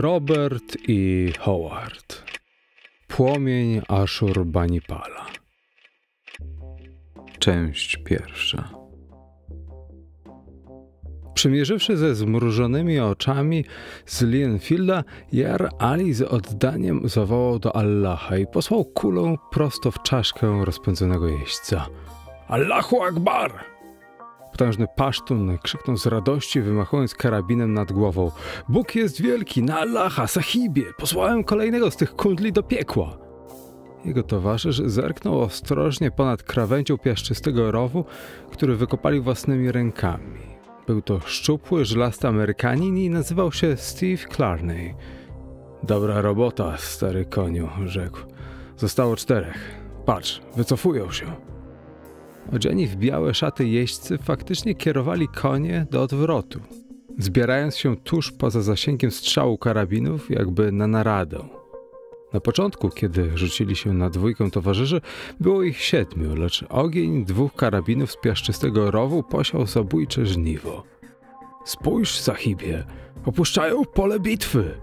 Robert i Howard. Płomień Ashurbanipala. Część pierwsza. Przymierzywszy ze zmrużonymi oczami z Lienfielda, Jar Ali z oddaniem zawołał do Allaha i posłał kulą prosto w czaszkę rozpędzonego jeźdźca. Allahu Akbar! potężny pasztun krzyknął z radości, wymachując karabinem nad głową. Bóg jest wielki, na Allaha, sahibie, posłałem kolejnego z tych kundli do piekła. Jego towarzysz zerknął ostrożnie ponad krawędzią piaszczystego rowu, który wykopali własnymi rękami. Był to szczupły, żylasty Amerykanin i nazywał się Steve Clarney. Dobra robota, stary koniu, rzekł. Zostało czterech. Patrz, wycofują się odziani w białe szaty jeźdźcy faktycznie kierowali konie do odwrotu, zbierając się tuż poza zasięgiem strzału karabinów, jakby na naradę. Na początku, kiedy rzucili się na dwójkę towarzyszy, było ich siedmiu, lecz ogień dwóch karabinów z piaszczystego rowu posiał zabójcze żniwo. Spójrz, Sahibie, opuszczają pole bitwy!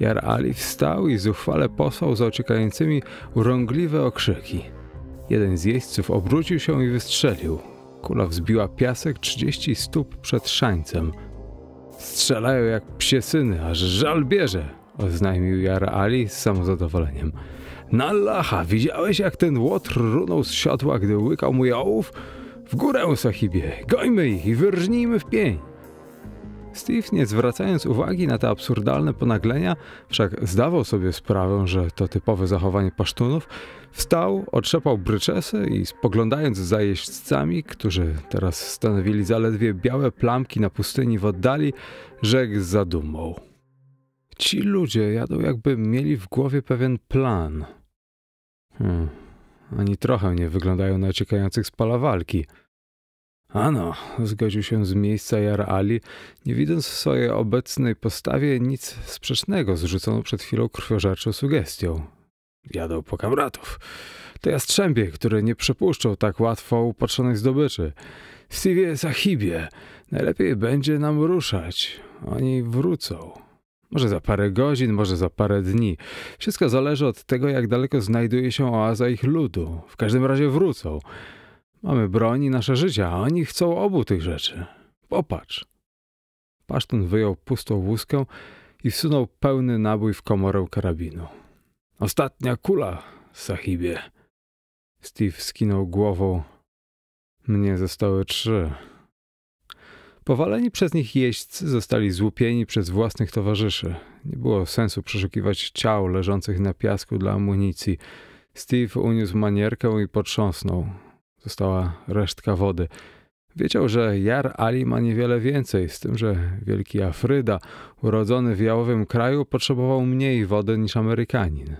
Jar Ali wstał i zuchwale posłał za uciekającymi urągliwe okrzyki. Jeden z jeźdźców obrócił się i wystrzelił. Kula wzbiła piasek 30 stóp przed szańcem. Strzelają jak psie syny, aż żal bierze, oznajmił Jara Ali z samozadowoleniem. Na lacha, widziałeś jak ten łotr runął z siodła, gdy łykał mój ołów? W górę, sahibie, gońmy ich i wyrżnijmy w pień. Steve, nie zwracając uwagi na te absurdalne ponaglenia, wszak zdawał sobie sprawę, że to typowe zachowanie pasztunów, wstał, otrzepał bryczesy i spoglądając za jeźdźcami, którzy teraz stanowili zaledwie białe plamki na pustyni w oddali, rzekł z zadumą. Ci ludzie jadą jakby mieli w głowie pewien plan. Hmm, ani trochę nie wyglądają na uciekających z pola walki – Ano, zgodził się z miejsca Jar Ali, nie widząc w swojej obecnej postawie nic sprzecznego z rzuconą przed chwilą krwiożerczą sugestią. Jadą po kamratów. To jastrzębie, które nie przepuszczą tak łatwo upatrzonej zdobyczy. Stevie Sahibie, najlepiej będzie nam ruszać. Oni wrócą. Może za parę godzin, może za parę dni. Wszystko zależy od tego, jak daleko znajduje się oaza ich ludu. W każdym razie wrócą. Mamy broń i nasze życie, a oni chcą obu tych rzeczy. Popatrz. Pasztun wyjął pustą łuskę i wsunął pełny nabój w komorę karabinu. Ostatnia kula, sahibie. Steve skinął głową. Mnie zostały trzy. Powaleni przez nich jeźdźcy zostali złupieni przez własnych towarzyszy. Nie było sensu przeszukiwać ciał leżących na piasku dla amunicji. Steve uniósł manierkę i potrząsnął. Została resztka wody. Wiedział, że Jar Ali ma niewiele więcej, z tym, że wielki Afryda, urodzony w jałowym kraju, potrzebował mniej wody niż Amerykanin.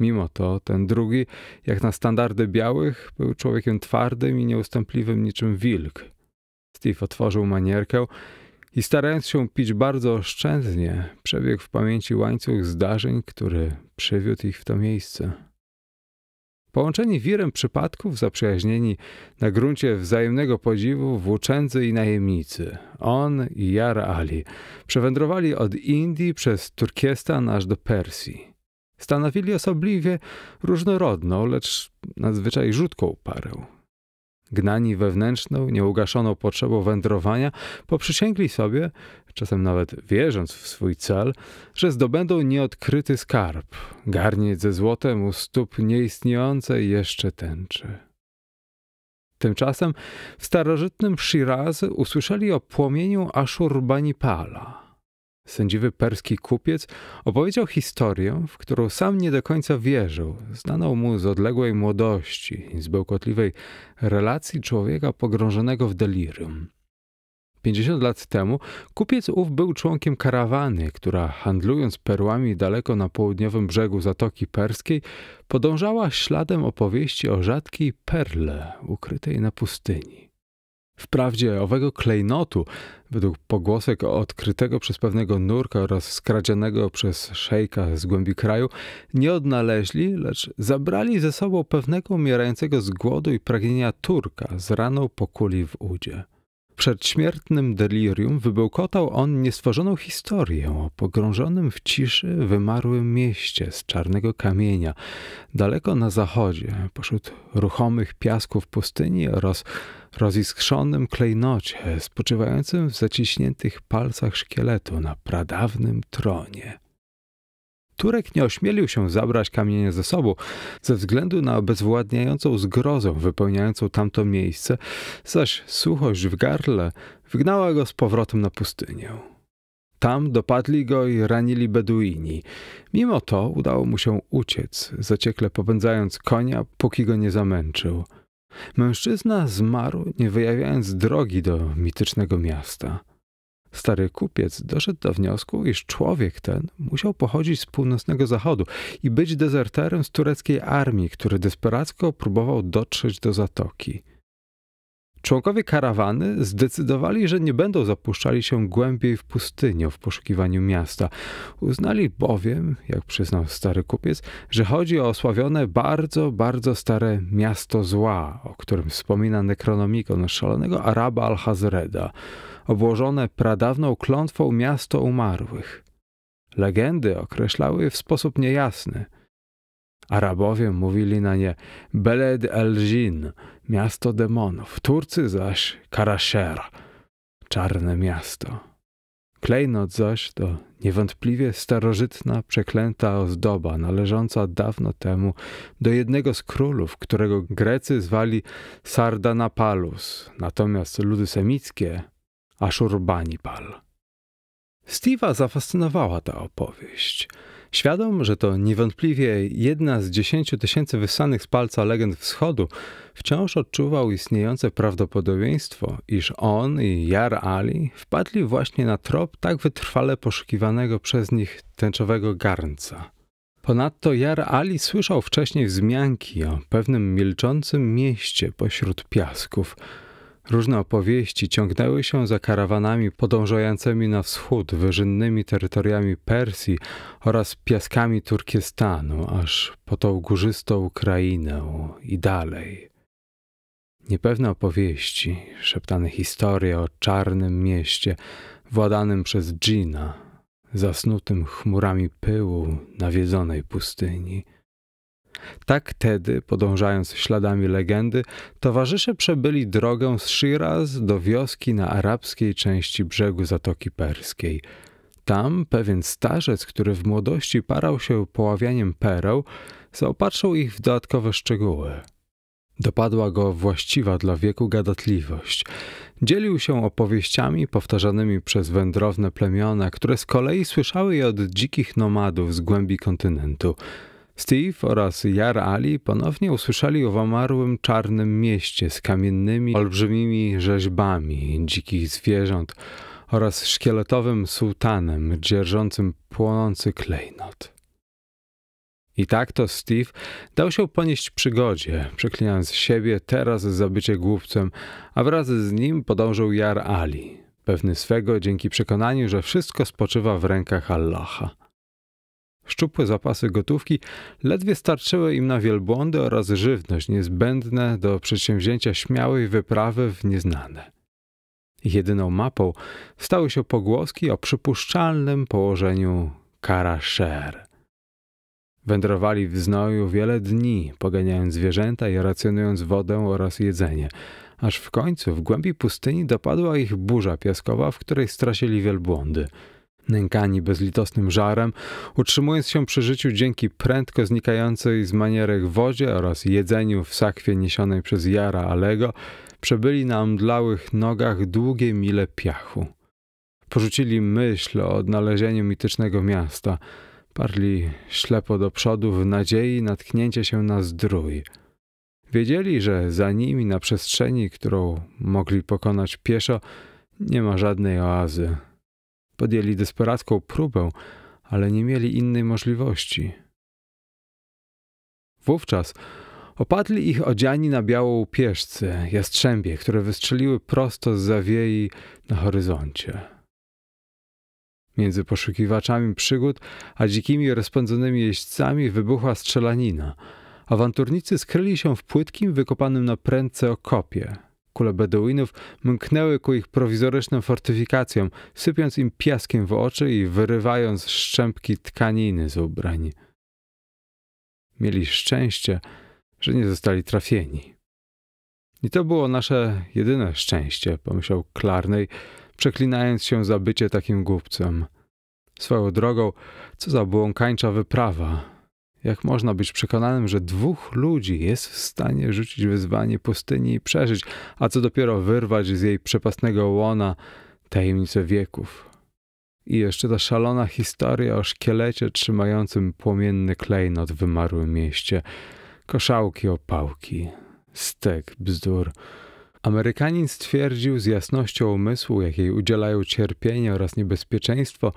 Mimo to ten drugi, jak na standardy białych, był człowiekiem twardym i nieustępliwym niczym wilk. Steve otworzył manierkę i starając się pić bardzo oszczędnie, przebiegł w pamięci łańcuch zdarzeń, który przywiódł ich w to miejsce. Połączeni wirem przypadków, zaprzyjaźnieni na gruncie wzajemnego podziwu włóczędzy i najemnicy, on i Jar Ali, przewędrowali od Indii przez Turkestan aż do Persji. Stanowili osobliwie różnorodną, lecz nadzwyczaj rzutką parę gnani wewnętrzną, nieugaszoną potrzebą wędrowania, poprzysięgli sobie, czasem nawet wierząc w swój cel, że zdobędą nieodkryty skarb, garniec ze złotem u stóp nieistniejącej jeszcze tęczy. Tymczasem w starożytnym Shiraz usłyszeli o płomieniu Ashurbanipala sędziwy perski kupiec, opowiedział historię, w którą sam nie do końca wierzył, znaną mu z odległej młodości i z bełkotliwej relacji człowieka pogrążonego w delirium. 50 lat temu kupiec ów był członkiem karawany, która handlując perłami daleko na południowym brzegu Zatoki Perskiej, podążała śladem opowieści o rzadkiej perle ukrytej na pustyni. Wprawdzie owego klejnotu, według pogłosek odkrytego przez pewnego nurka oraz skradzionego przez szejka z głębi kraju, nie odnaleźli, lecz zabrali ze sobą pewnego umierającego z głodu i pragnienia Turka z raną po kuli w udzie przedśmiertnym delirium wybełkotał on niestworzoną historię o pogrążonym w ciszy wymarłym mieście z czarnego kamienia, daleko na zachodzie, pośród ruchomych piasków pustyni oraz roziskrzonym klejnocie spoczywającym w zaciśniętych palcach szkieletu na pradawnym tronie. Turek nie ośmielił się zabrać kamienia ze sobą ze względu na obezwładniającą zgrozę wypełniającą tamto miejsce, zaś suchość w garle wygnała go z powrotem na pustynię. Tam dopadli go i ranili Beduini. Mimo to udało mu się uciec, zaciekle popędzając konia, póki go nie zamęczył. Mężczyzna zmarł, nie wyjawiając drogi do mitycznego miasta. Stary kupiec doszedł do wniosku, iż człowiek ten musiał pochodzić z północnego zachodu i być dezerterem z tureckiej armii, który desperacko próbował dotrzeć do zatoki. Członkowie karawany zdecydowali, że nie będą zapuszczali się głębiej w pustynię w poszukiwaniu miasta. Uznali bowiem, jak przyznał stary kupiec, że chodzi o osławione bardzo, bardzo stare miasto zła, o którym wspomina Necronomikon szalonego Araba al-Hazreda obłożone pradawną klątwą miasto umarłych. Legendy określały w sposób niejasny. Arabowie mówili na nie Beled el-Jin, miasto demonów, Turcy zaś Karasher, czarne miasto. Klejnot zaś to niewątpliwie starożytna, przeklęta ozdoba należąca dawno temu do jednego z królów, którego Grecy zwali Sardanapalus, natomiast ludy semickie Ashurbanipal. Steve'a zafascynowała ta opowieść. Świadom, że to niewątpliwie jedna z dziesięciu tysięcy wyssanych z palca legend wschodu, wciąż odczuwał istniejące prawdopodobieństwo, iż on i Jar Ali wpadli właśnie na trop tak wytrwale poszukiwanego przez nich tęczowego garnca. Ponadto Jar Ali słyszał wcześniej wzmianki o pewnym milczącym mieście pośród piasków – Różne opowieści ciągnęły się za karawanami podążającymi na wschód wyżynnymi terytoriami Persji oraz piaskami Turkestanu, aż po tą górzystą Ukrainę i dalej. Niepewne opowieści, szeptane historie o czarnym mieście, władanym przez dżina, zasnutym chmurami pyłu nawiedzonej pustyni – tak tedy, podążając śladami legendy, towarzysze przebyli drogę z Shiraz do wioski na arabskiej części brzegu Zatoki Perskiej. Tam pewien starzec, który w młodości parał się poławianiem pereł, zaopatrzył ich w dodatkowe szczegóły. Dopadła go właściwa dla wieku gadatliwość. Dzielił się opowieściami powtarzanymi przez wędrowne plemiona, które z kolei słyszały je od dzikich nomadów z głębi kontynentu – Steve oraz Jar Ali ponownie usłyszeli o omarłym czarnym mieście z kamiennymi, olbrzymimi rzeźbami dzikich zwierząt oraz szkieletowym sułtanem dzierżącym płonący klejnot. I tak to Steve dał się ponieść przygodzie, przeklinając siebie teraz za bycie głupcem, a wraz z nim podążył Jar Ali, pewny swego dzięki przekonaniu, że wszystko spoczywa w rękach Allaha. Szczupłe zapasy gotówki ledwie starczyły im na wielbłądy oraz żywność niezbędne do przedsięwzięcia śmiałej wyprawy w nieznane. Jedyną mapą stały się pogłoski o przypuszczalnym położeniu Karasher. Wędrowali w znoju wiele dni, poganiając zwierzęta i racjonując wodę oraz jedzenie, aż w końcu w głębi pustyni dopadła ich burza piaskowa, w której stracili wielbłądy – nękani bezlitosnym żarem, utrzymując się przy życiu dzięki prędko znikającej z manierek wodzie oraz jedzeniu w sakwie niesionej przez Jara Alego, przebyli na omdlałych nogach długie mile piachu. Porzucili myśl o odnalezieniu mitycznego miasta, parli ślepo do przodu w nadziei natknięcia się na zdrój. Wiedzieli, że za nimi na przestrzeni, którą mogli pokonać pieszo, nie ma żadnej oazy, Podjęli desperacką próbę, ale nie mieli innej możliwości. Wówczas opadli ich odziani na białą pieszce, jastrzębie, które wystrzeliły prosto z zawiei na horyzoncie. Między poszukiwaczami przygód a dzikimi rozpędzonymi jeźdźcami wybuchła strzelanina. Awanturnicy skryli się w płytkim, wykopanym na prędce okopie – Kule Beduinów mknęły ku ich prowizorycznym fortyfikacjom, sypiąc im piaskiem w oczy i wyrywając szczępki tkaniny z ubrań. Mieli szczęście, że nie zostali trafieni. I to było nasze jedyne szczęście, pomyślał Klarnej, przeklinając się za bycie takim głupcem. Swoją drogą, co za błąkańcza wyprawa. Jak można być przekonanym, że dwóch ludzi jest w stanie rzucić wyzwanie pustyni i przeżyć, a co dopiero wyrwać z jej przepastnego łona tajemnicę wieków? I jeszcze ta szalona historia o szkielecie trzymającym płomienny klejnot w wymarłym mieście, koszałki opałki, stek bzdur. Amerykanin stwierdził z jasnością umysłu, jakiej udzielają cierpienie oraz niebezpieczeństwo,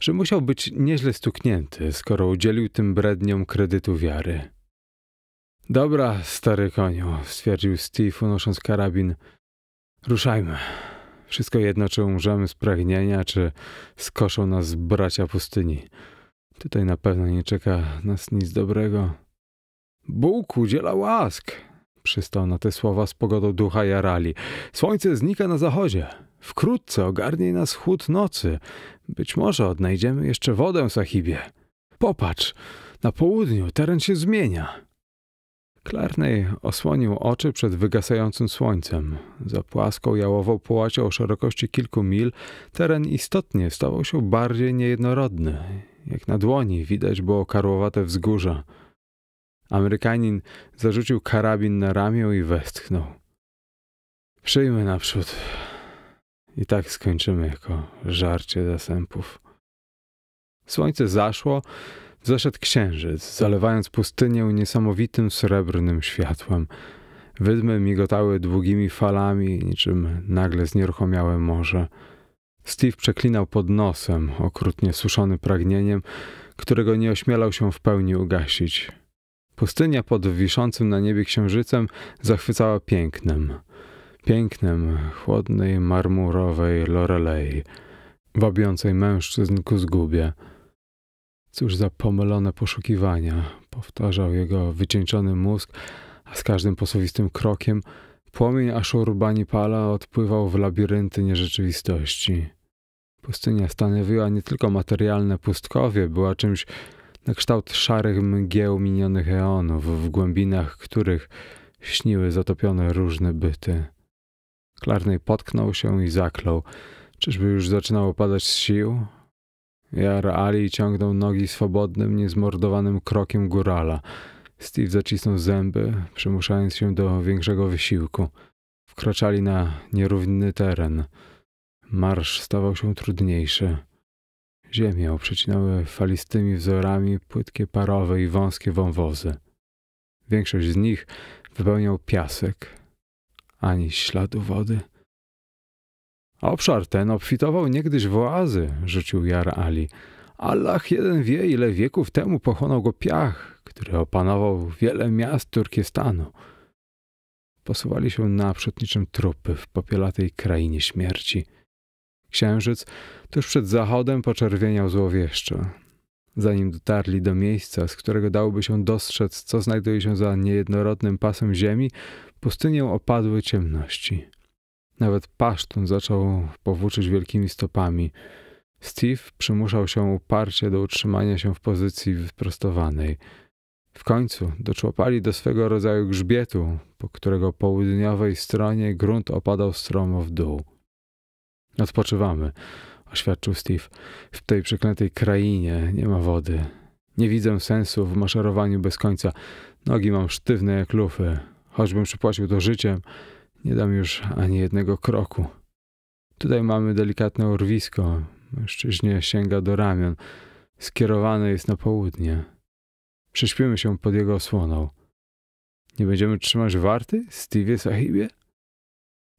że musiał być nieźle stuknięty, skoro udzielił tym bredniom kredytu wiary. Dobra, stary koniu, stwierdził Steve, unosząc karabin. Ruszajmy. Wszystko jedno, czy umrzemy z pragnienia, czy skoszą nas bracia pustyni. Tutaj na pewno nie czeka nas nic dobrego. Bóg udziela łask, przystał na te słowa z pogodą ducha Jarali. Słońce znika na zachodzie. Wkrótce ogarnie nas chłód nocy. Być może odnajdziemy jeszcze wodę, sahibie. Popatrz, na południu teren się zmienia. Klarnej osłonił oczy przed wygasającym słońcem. Za płaską jałową połacią o szerokości kilku mil teren istotnie stawał się bardziej niejednorodny. Jak na dłoni widać było karłowate wzgórza. Amerykanin zarzucił karabin na ramię i westchnął. Przyjmy naprzód. I tak skończymy jako żarcie zasępów. Słońce zaszło, zeszedł księżyc, zalewając pustynię niesamowitym srebrnym światłem. Wydmy migotały długimi falami, niczym nagle znieruchomiałe morze. Steve przeklinał pod nosem, okrutnie suszony pragnieniem, którego nie ośmielał się w pełni ugasić. Pustynia pod wiszącym na niebie księżycem zachwycała pięknem. Pięknem chłodnej, marmurowej Lorelei, wabiącej mężczyzn ku zgubie. Cóż za pomylone poszukiwania, powtarzał jego wycieńczony mózg, a z każdym posuwistym krokiem płomień Aszurbani Pala odpływał w labirynty nierzeczywistości. Pustynia stanowiła nie tylko materialne pustkowie, była czymś na kształt szarych mgieł minionych eonów, w głębinach których śniły zatopione różne byty. Klarnej potknął się i zaklął. Czyżby już zaczynało padać z sił? Jar Ali ciągnął nogi swobodnym, niezmordowanym krokiem górala. Steve zacisnął zęby, przymuszając się do większego wysiłku. Wkraczali na nierówny teren. Marsz stawał się trudniejszy. Ziemię przecinały falistymi wzorami płytkie parowe i wąskie wąwozy. Większość z nich wypełniał piasek, ani śladu wody. Obszar ten obfitował niegdyś w oazy, rzucił Jar Ali. Allah jeden wie, ile wieków temu pochłonął go piach, który opanował wiele miast Turkestanu. Posuwali się naprzód niczym trupy w popielatej krainie śmierci. Księżyc tuż przed zachodem poczerwieniał złowieszczo. Zanim dotarli do miejsca, z którego dałoby się dostrzec, co znajduje się za niejednorodnym pasem ziemi, pustynię opadły ciemności. Nawet pasztun zaczął powłóczyć wielkimi stopami. Steve przymuszał się uparcie do utrzymania się w pozycji wyprostowanej. W końcu doczłopali do swego rodzaju grzbietu, po którego południowej stronie grunt opadał stromo w dół. Odpoczywamy, oświadczył Steve. W tej przeklętej krainie nie ma wody. Nie widzę sensu w maszerowaniu bez końca. Nogi mam sztywne jak lufy. Choćbym przypłacił to życiem, nie dam już ani jednego kroku. Tutaj mamy delikatne urwisko. Mężczyźnie sięga do ramion. Skierowane jest na południe. Prześpimy się pod jego osłoną. Nie będziemy trzymać warty, Stevie Sahibie?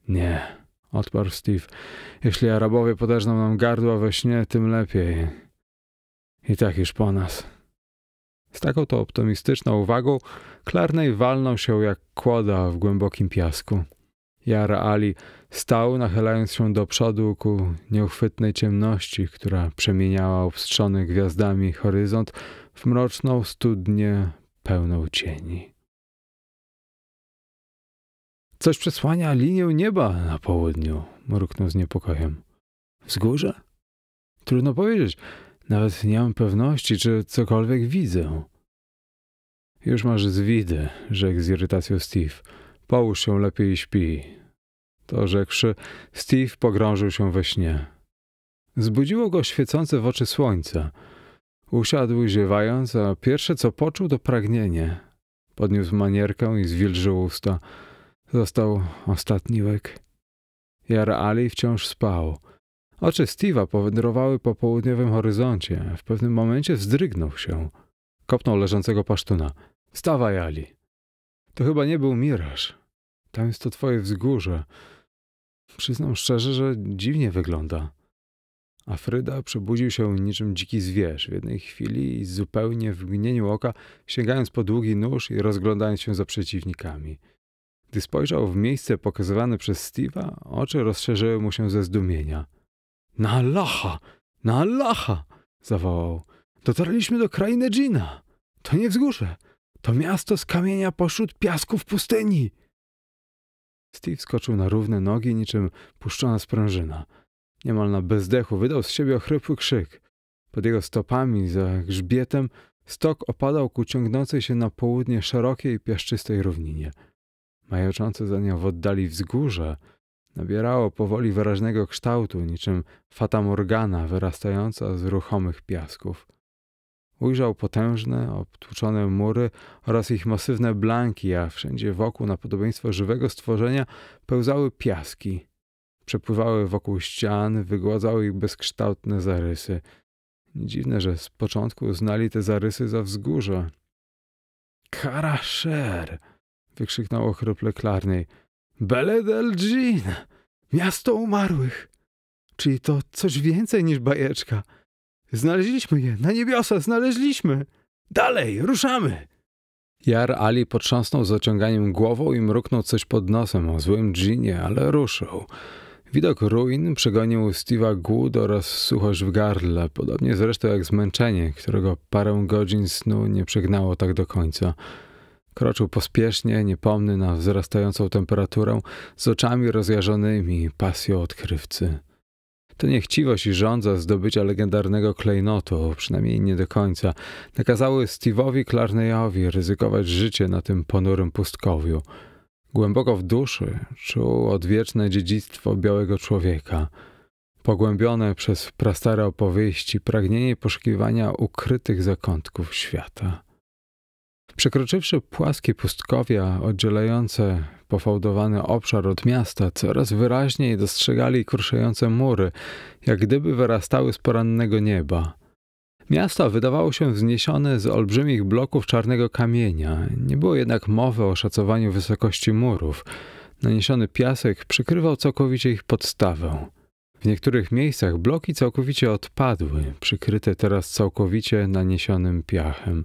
Nie, odparł Steve. Jeśli Arabowie podeżną nam gardła we śnie, tym lepiej. I tak już po nas. Z taką to optymistyczną uwagą Klarnej walnął się jak kłoda w głębokim piasku. Jara Ali stał, nachylając się do przodu ku nieuchwytnej ciemności, która przemieniała obstrzony gwiazdami horyzont w mroczną studnię pełną cieni. Coś przesłania linię nieba na południu, mruknął z niepokojem. Wzgórze? Trudno powiedzieć. Nawet nie mam pewności, czy cokolwiek widzę. Już masz z widy, rzekł z irytacją Steve. Połóż się lepiej i śpi. To rzekłszy, Steve pogrążył się we śnie. Zbudziło go świecące w oczy słońce. Usiadł ziewając, a pierwsze co poczuł to pragnienie. Podniósł manierkę i zwilżył usta. Został ostatni łyk. Jar Ali wciąż spał. Oczy Steve'a powędrowały po południowym horyzoncie. W pewnym momencie wzdrygnął się. Kopnął leżącego pasztuna. Wstawaj, Ali. To chyba nie był miraż. Tam jest to twoje wzgórze. Przyznam szczerze, że dziwnie wygląda. Afryda przebudził się niczym dziki zwierz w jednej chwili i zupełnie w mgnieniu oka, sięgając po długi nóż i rozglądając się za przeciwnikami – gdy spojrzał w miejsce pokazywane przez Steve'a, oczy rozszerzyły mu się ze zdumienia. Na Allaha! Na Allaha! zawołał. Dotarliśmy do krainy Dżina! To nie wzgórze! To miasto z kamienia pośród piasku w pustyni! Steve skoczył na równe nogi niczym puszczona sprężyna. Niemal na bezdechu wydał z siebie ochrypły krzyk. Pod jego stopami, za grzbietem, stok opadał ku ciągnącej się na południe szerokiej piaszczystej równinie majoczące za nią w oddali wzgórze, nabierało powoli wyraźnego kształtu, niczym fata morgana wyrastająca z ruchomych piasków. Ujrzał potężne, obtłuczone mury oraz ich masywne blanki, a wszędzie wokół, na podobieństwo żywego stworzenia, pełzały piaski. Przepływały wokół ścian, wygładzały ich bezkształtne zarysy. Dziwne, że z początku znali te zarysy za wzgórze. Karaszer! wykrzyknął ochryple Klarniej. Beled el Jean! Miasto umarłych! Czyli to coś więcej niż bajeczka. Znaleźliśmy je, na niebiosa znaleźliśmy! Dalej, ruszamy! Jar Ali potrząsnął ociąganiem głową i mruknął coś pod nosem o złym dżinie, ale ruszył. Widok ruin przegonił Steve'a głód oraz suchość w gardle, podobnie zresztą jak zmęczenie, którego parę godzin snu nie przegnało tak do końca. Kroczył pospiesznie, niepomny na wzrastającą temperaturę, z oczami rozjarzonymi pasją odkrywcy. To niechciwość i żądza zdobycia legendarnego klejnotu, przynajmniej nie do końca, nakazały Steve'owi Klarneyowi ryzykować życie na tym ponurym pustkowiu. Głęboko w duszy czuł odwieczne dziedzictwo białego człowieka. Pogłębione przez prastare opowieści pragnienie poszukiwania ukrytych zakątków świata. Przekroczywszy płaskie pustkowia oddzielające pofałdowany obszar od miasta, coraz wyraźniej dostrzegali kruszające mury, jak gdyby wyrastały z porannego nieba. Miasto wydawało się wzniesione z olbrzymich bloków czarnego kamienia. Nie było jednak mowy o szacowaniu wysokości murów. Naniesiony piasek przykrywał całkowicie ich podstawę. W niektórych miejscach bloki całkowicie odpadły, przykryte teraz całkowicie naniesionym piachem.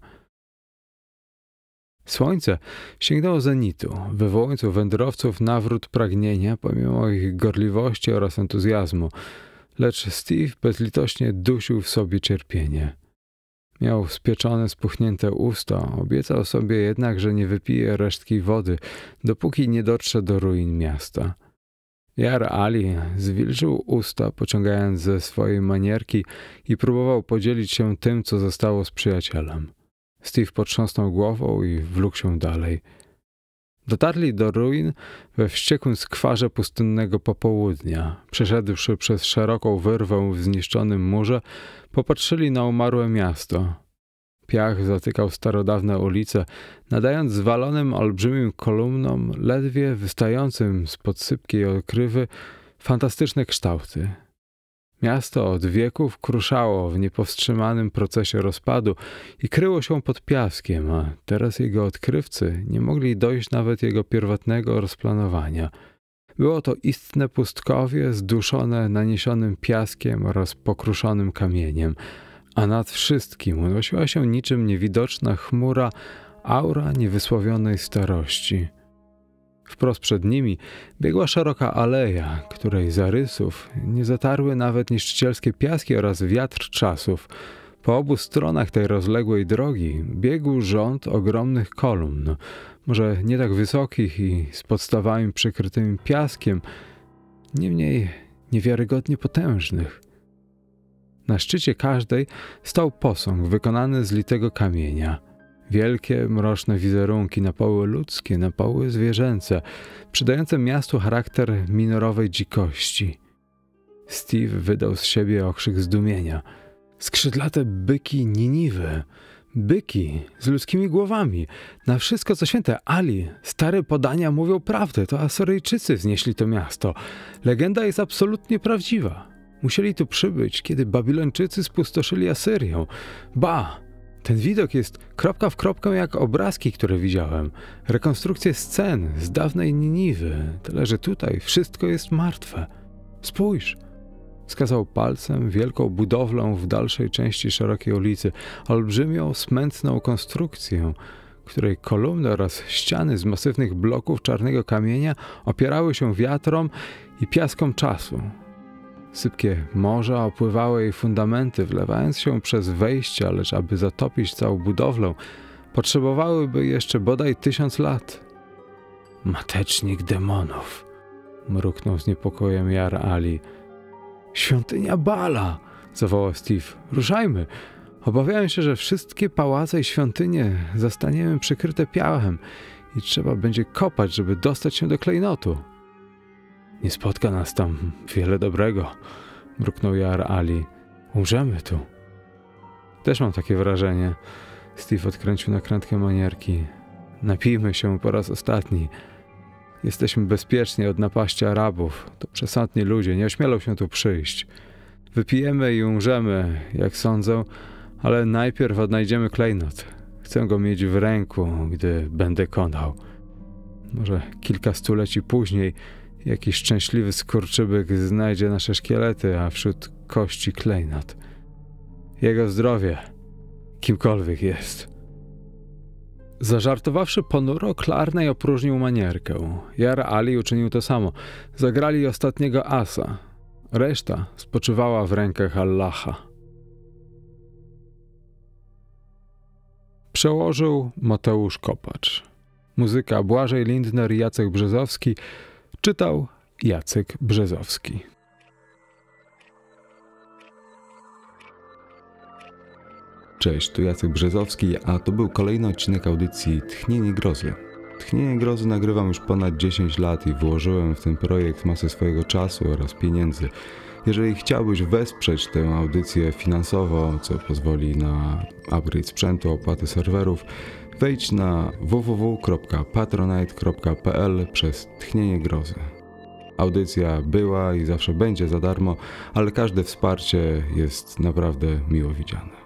Słońce sięgnęło zenitu, wywołując u wędrowców nawrót pragnienia pomimo ich gorliwości oraz entuzjazmu, lecz Steve bezlitośnie dusił w sobie cierpienie. Miał spieczone, spuchnięte usta, obiecał sobie jednak, że nie wypije resztki wody, dopóki nie dotrze do ruin miasta. Jar Ali zwilżył usta, pociągając ze swojej manierki i próbował podzielić się tym, co zostało z przyjacielem. Steve potrząsnął głową i wlókł się dalej. Dotarli do ruin we wściekłym skwarze pustynnego popołudnia. Przeszedłszy przez szeroką wyrwę w zniszczonym murze, popatrzyli na umarłe miasto. Piach zatykał starodawne ulice, nadając zwalonym olbrzymim kolumnom, ledwie wystającym z podsypkiej okrywy, fantastyczne kształty. Miasto od wieków kruszało w niepowstrzymanym procesie rozpadu i kryło się pod piaskiem, a teraz jego odkrywcy nie mogli dojść nawet jego pierwotnego rozplanowania. Było to istne pustkowie zduszone naniesionym piaskiem oraz pokruszonym kamieniem, a nad wszystkim unosiła się niczym niewidoczna chmura aura niewysłowionej starości. Wprost przed nimi biegła szeroka aleja, której zarysów nie zatarły nawet niszczycielskie piaski oraz wiatr czasów. Po obu stronach tej rozległej drogi biegł rząd ogromnych kolumn, może nie tak wysokich i z podstawami przykrytymi piaskiem, niemniej niewiarygodnie potężnych. Na szczycie każdej stał posąg wykonany z litego kamienia – Wielkie, mroczne wizerunki, napały ludzkie, napały zwierzęce, przydające miastu charakter minorowej dzikości. Steve wydał z siebie okrzyk zdumienia. Skrzydlate byki Niniwy, byki z ludzkimi głowami. Na wszystko co święte Ali, stare podania mówią prawdę, to Asoryjczycy znieśli to miasto. Legenda jest absolutnie prawdziwa. Musieli tu przybyć, kiedy Babilończycy spustoszyli Asyrię. Ba, ten widok jest kropka w kropkę jak obrazki, które widziałem. Rekonstrukcje scen z dawnej Niniwy, tyle że tutaj wszystko jest martwe. Spójrz! Wskazał palcem wielką budowlę w dalszej części szerokiej ulicy, olbrzymią, smętną konstrukcję, której kolumny oraz ściany z masywnych bloków czarnego kamienia opierały się wiatrom i piaskom czasu. Sypkie morza opływały jej fundamenty, wlewając się przez wejścia, lecz aby zatopić całą budowlę, potrzebowałyby jeszcze bodaj tysiąc lat. Matecznik demonów, mruknął z niepokojem Jar Ali. Świątynia Bala, zawołał Steve. Ruszajmy! Obawiałem się, że wszystkie pałace i świątynie zostaniemy przykryte piałem i trzeba będzie kopać, żeby dostać się do klejnotu. Nie spotka nas tam wiele dobrego, mruknął Jar Ali. Umrzemy tu. Też mam takie wrażenie. Steve odkręcił nakrętkę manierki. Napijmy się po raz ostatni. Jesteśmy bezpieczni od napaści Arabów. To przesadni ludzie, nie ośmielą się tu przyjść. Wypijemy i umrzemy, jak sądzę, ale najpierw odnajdziemy klejnot. Chcę go mieć w ręku, gdy będę konał. Może kilka stuleci później Jakiś szczęśliwy skurczybyk znajdzie nasze szkielety, a wśród kości klejnot. Jego zdrowie, kimkolwiek jest. Zażartowawszy ponuro, Klarnej opróżnił manierkę. Jar Ali uczynił to samo. Zagrali ostatniego asa. Reszta spoczywała w rękach Allaha. Przełożył Mateusz Kopacz. Muzyka Błażej Lindner i Jacek Brzezowski – Czytał Jacek Brzezowski. Cześć, tu Jacek Brzezowski, a to był kolejny odcinek audycji Tchnienie Grozy. Tchnienie Grozy nagrywam już ponad 10 lat i włożyłem w ten projekt masę swojego czasu oraz pieniędzy. Jeżeli chciałbyś wesprzeć tę audycję finansowo, co pozwoli na upgrade sprzętu, opłaty serwerów, Wejdź na www.patronite.pl przez tchnienie grozy. Audycja była i zawsze będzie za darmo, ale każde wsparcie jest naprawdę miło widziane.